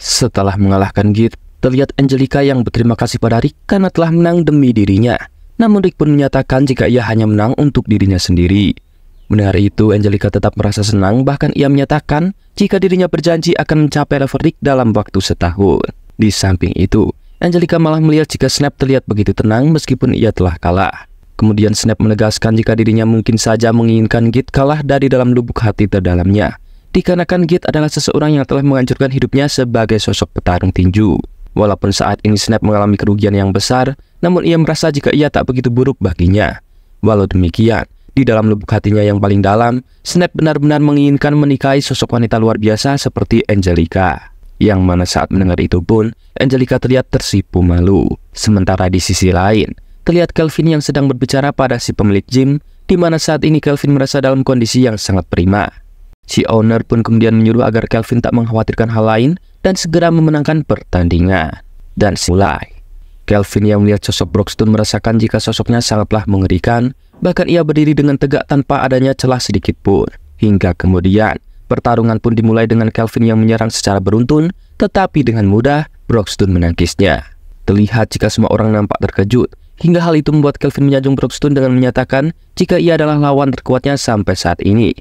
Setelah mengalahkan Git, terlihat Angelica yang berterima kasih pada Rick karena telah menang demi dirinya. Namun Rick pun menyatakan jika ia hanya menang untuk dirinya sendiri. Mendengar itu, Angelica tetap merasa senang bahkan ia menyatakan jika dirinya berjanji akan mencapai level Rick dalam waktu setahun. Di samping itu, Angelica malah melihat jika Snap terlihat begitu tenang meskipun ia telah kalah. Kemudian Snap menegaskan jika dirinya mungkin saja menginginkan Git kalah dari dalam lubuk hati terdalamnya dikarenakan Git adalah seseorang yang telah menghancurkan hidupnya sebagai sosok petarung tinju. Walaupun saat ini Snap mengalami kerugian yang besar, namun ia merasa jika ia tak begitu buruk baginya. Walau demikian, di dalam lubuk hatinya yang paling dalam, Snap benar-benar menginginkan menikahi sosok wanita luar biasa seperti Angelica. Yang mana saat mendengar itu pun, Angelica terlihat tersipu malu. Sementara di sisi lain, terlihat Kelvin yang sedang berbicara pada si pemilik gym, di mana saat ini Kelvin merasa dalam kondisi yang sangat prima. Si owner pun kemudian menyuruh agar Kelvin tak mengkhawatirkan hal lain dan segera memenangkan pertandingan. Dan mulai. Kelvin yang melihat sosok Broxton merasakan jika sosoknya sangatlah mengerikan, bahkan ia berdiri dengan tegak tanpa adanya celah sedikit pun. Hingga kemudian, pertarungan pun dimulai dengan Kelvin yang menyerang secara beruntun, tetapi dengan mudah, Broxton menangkisnya. Terlihat jika semua orang nampak terkejut, hingga hal itu membuat Kelvin menyanjung Broxton dengan menyatakan jika ia adalah lawan terkuatnya sampai saat ini.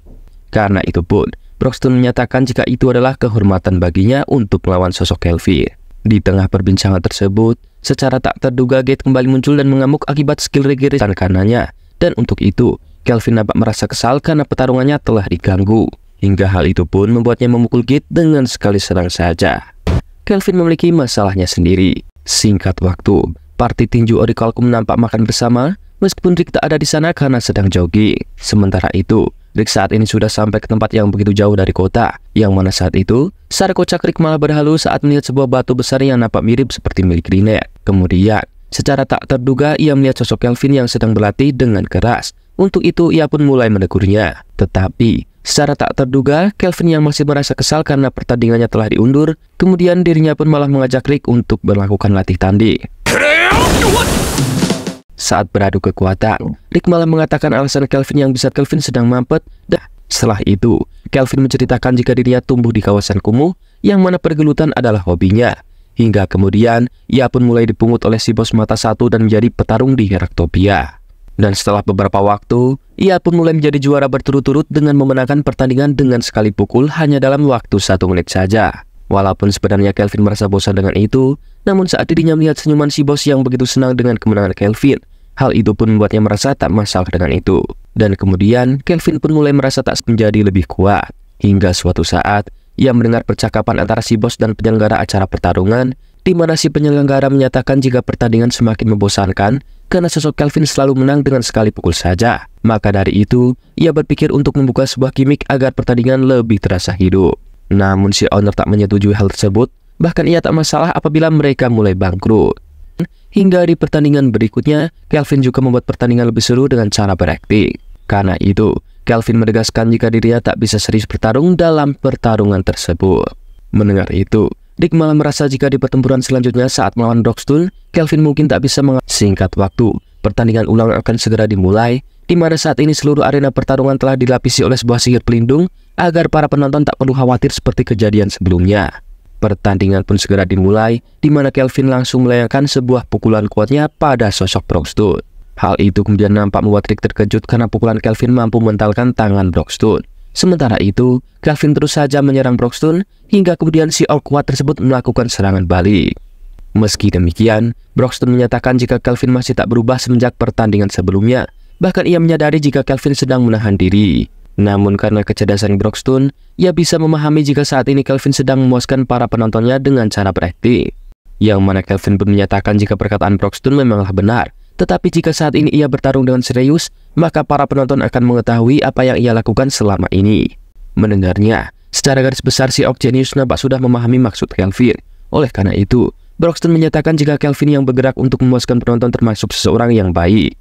Karena itu pun, Broxton menyatakan jika itu adalah kehormatan baginya untuk melawan sosok Kelvin. Di tengah perbincangan tersebut, secara tak terduga Gate kembali muncul dan mengamuk akibat skill regeneran kanannya. Dan untuk itu, Kelvin nampak merasa kesal karena pertarungannya telah diganggu. Hingga hal itu pun membuatnya memukul Gate dengan sekali serang saja. Kelvin memiliki masalahnya sendiri. Singkat waktu, parti tinju Oracle nampak makan bersama meskipun Rick tak ada di sana karena sedang jogging. Sementara itu, Rick saat ini sudah sampai ke tempat yang begitu jauh dari kota, yang mana saat itu, Sarko Cakrik malah berhalu saat melihat sebuah batu besar yang nampak mirip seperti milik Rinek. Kemudian, secara tak terduga, ia melihat sosok Kelvin yang sedang berlatih dengan keras. Untuk itu, ia pun mulai menegurnya. Tetapi, secara tak terduga, Kelvin yang masih merasa kesal karena pertandingannya telah diundur, kemudian dirinya pun malah mengajak Rick untuk melakukan latih tanding. Saat beradu kekuatan, Rick malah mengatakan alasan Kelvin yang bisa Kelvin sedang mampet. Dah, setelah itu, Kelvin menceritakan jika dirinya tumbuh di kawasan kumuh, yang mana pergelutan adalah hobinya. Hingga kemudian, ia pun mulai dipungut oleh si bos mata satu dan menjadi petarung di Heraktopia. Dan setelah beberapa waktu, ia pun mulai menjadi juara berturut-turut dengan memenangkan pertandingan dengan sekali pukul hanya dalam waktu satu menit saja. Walaupun sebenarnya Kelvin merasa bosan dengan itu, namun saat dirinya melihat senyuman si bos yang begitu senang dengan kemenangan Kelvin, hal itu pun membuatnya merasa tak masalah dengan itu. Dan kemudian, Kelvin pun mulai merasa tak menjadi lebih kuat. Hingga suatu saat, ia mendengar percakapan antara si bos dan penyelenggara acara pertarungan, di mana si penyelenggara menyatakan jika pertandingan semakin membosankan karena sosok Kelvin selalu menang dengan sekali pukul saja. Maka dari itu, ia berpikir untuk membuka sebuah gimmick agar pertandingan lebih terasa hidup. Namun si owner tak menyetujui hal tersebut, bahkan ia tak masalah apabila mereka mulai bangkrut. Hingga di pertandingan berikutnya, Kelvin juga membuat pertandingan lebih seru dengan cara berakting. Karena itu, Kelvin menegaskan jika dirinya tak bisa serius bertarung dalam pertarungan tersebut. Mendengar itu, Dick malah merasa jika di pertempuran selanjutnya saat melawan Rockstool, Kelvin mungkin tak bisa Singkat waktu. Pertandingan ulang akan segera dimulai, di mana saat ini seluruh arena pertarungan telah dilapisi oleh sebuah sihir pelindung agar para penonton tak perlu khawatir seperti kejadian sebelumnya. Pertandingan pun segera dimulai, di mana Kelvin langsung melayangkan sebuah pukulan kuatnya pada sosok Broxton. Hal itu kemudian nampak membuat Rick terkejut karena pukulan Kelvin mampu mentalkan tangan Broxton. Sementara itu, Kelvin terus saja menyerang Broxton hingga kemudian si Orc kuat tersebut melakukan serangan balik. Meski demikian, Broxton menyatakan jika Kelvin masih tak berubah semenjak pertandingan sebelumnya. Bahkan ia menyadari jika Kelvin sedang menahan diri. Namun karena kecerdasan Broxton, ia bisa memahami jika saat ini Kelvin sedang memuaskan para penontonnya dengan cara berakting, Yang mana Kelvin pun menyatakan jika perkataan Broxton memanglah benar, tetapi jika saat ini ia bertarung dengan serius, maka para penonton akan mengetahui apa yang ia lakukan selama ini. Mendengarnya, secara garis besar si Ok Genius nampak sudah memahami maksud Kelvin. Oleh karena itu, Broxton menyatakan jika Kelvin yang bergerak untuk memuaskan penonton termasuk seseorang yang baik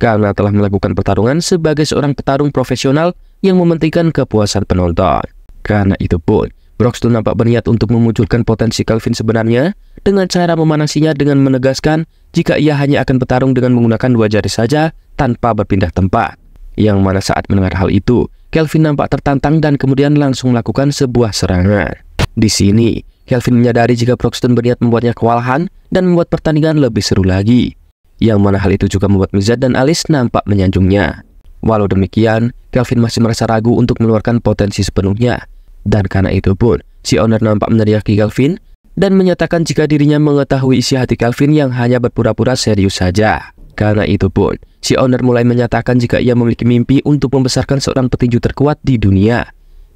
karena telah melakukan pertarungan sebagai seorang petarung profesional yang mementingkan kepuasan penonton. Karena itu pun, Broxton nampak berniat untuk memunculkan potensi Calvin sebenarnya dengan cara memanasinya dengan menegaskan jika ia hanya akan bertarung dengan menggunakan dua jari saja tanpa berpindah tempat. Yang mana saat mendengar hal itu, Calvin nampak tertantang dan kemudian langsung melakukan sebuah serangan. Di sini, Calvin menyadari jika Broxton berniat membuatnya kewalahan dan membuat pertandingan lebih seru lagi yang mana hal itu juga membuat Mizat dan Alice nampak menyanjungnya. Walau demikian, Kelvin masih merasa ragu untuk mengeluarkan potensi sepenuhnya. Dan karena itu pun, si owner nampak meneriaki Kelvin dan menyatakan jika dirinya mengetahui isi hati Kelvin yang hanya berpura-pura serius saja. Karena itu pun, si owner mulai menyatakan jika ia memiliki mimpi untuk membesarkan seorang petinju terkuat di dunia.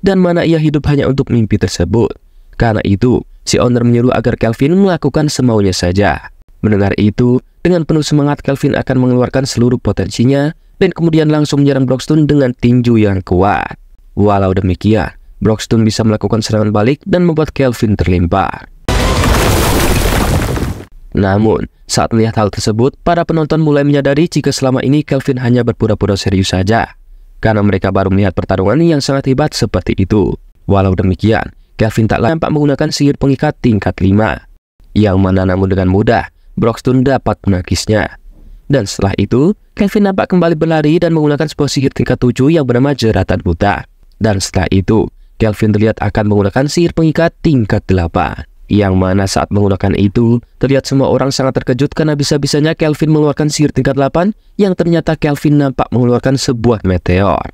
Dan mana ia hidup hanya untuk mimpi tersebut. Karena itu, si owner menyuruh agar Kelvin melakukan semaunya saja. Mendengar itu, dengan penuh semangat, Kelvin akan mengeluarkan seluruh potensinya dan kemudian langsung menyerang Broxton dengan tinju yang kuat. Walau demikian, Broxton bisa melakukan serangan balik dan membuat Kelvin terlimpah. Namun, saat melihat hal tersebut, para penonton mulai menyadari jika selama ini Kelvin hanya berpura-pura serius saja, karena mereka baru melihat pertarungan yang sangat hebat seperti itu. Walau demikian, Kelvin tak nampak menggunakan sihir pengikat tingkat 5, yang mana namun dengan mudah, Broxton dapat menangkisnya. Dan setelah itu, Kevin nampak kembali berlari dan menggunakan sebuah sihir tingkat 7 yang bernama Jeratan Buta. Dan setelah itu, Kelvin terlihat akan menggunakan sihir pengikat tingkat 8. Yang mana saat menggunakan itu, terlihat semua orang sangat terkejut karena bisa-bisanya Kelvin mengeluarkan sihir tingkat 8 yang ternyata Kelvin nampak mengeluarkan sebuah meteor.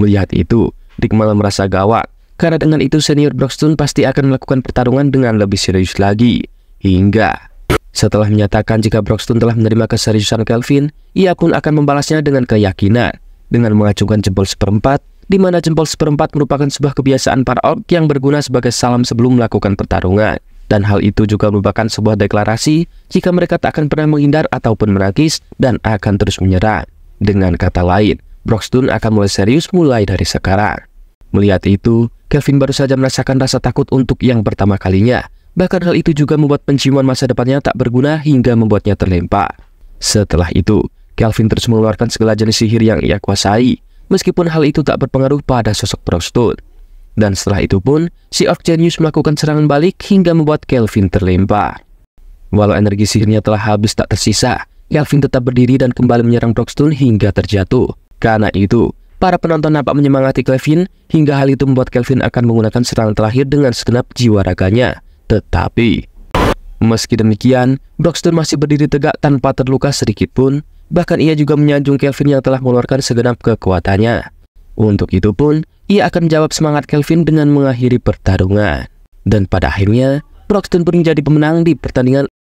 Melihat itu, Dick malah merasa gawat, karena dengan itu senior Broxton pasti akan melakukan pertarungan dengan lebih serius lagi. Hingga setelah menyatakan jika Broxton telah menerima keseriusan Kelvin, ia pun akan membalasnya dengan keyakinan, dengan mengacungkan jempol seperempat, di mana jempol seperempat merupakan sebuah kebiasaan para ork yang berguna sebagai salam sebelum melakukan pertarungan. Dan hal itu juga merupakan sebuah deklarasi jika mereka tak akan pernah menghindar ataupun merakis dan akan terus menyerang. Dengan kata lain, Broxton akan mulai serius mulai dari sekarang. Melihat itu, Kelvin baru saja merasakan rasa takut untuk yang pertama kalinya, Bahkan hal itu juga membuat penciuman masa depannya tak berguna hingga membuatnya terlempar. Setelah itu, Kelvin terus mengeluarkan segala jenis sihir yang ia kuasai, meskipun hal itu tak berpengaruh pada sosok prostitut. Dan setelah itu pun, si Orc Genius melakukan serangan balik hingga membuat Kelvin terlempar. Walau energi sihirnya telah habis tak tersisa, Kelvin tetap berdiri dan kembali menyerang Broxton hingga terjatuh. Karena itu, para penonton nampak menyemangati Calvin, hingga hal itu membuat Kelvin akan menggunakan serangan terakhir dengan segenap jiwa raganya. Tetapi, meski demikian, Broxton masih berdiri tegak tanpa terluka sedikit pun, bahkan ia juga menyanjung Kelvin yang telah mengeluarkan segenap kekuatannya. Untuk itu pun, ia akan menjawab semangat Kelvin dengan mengakhiri pertarungan. Dan pada akhirnya, Broxton pun menjadi pemenang di pertandingan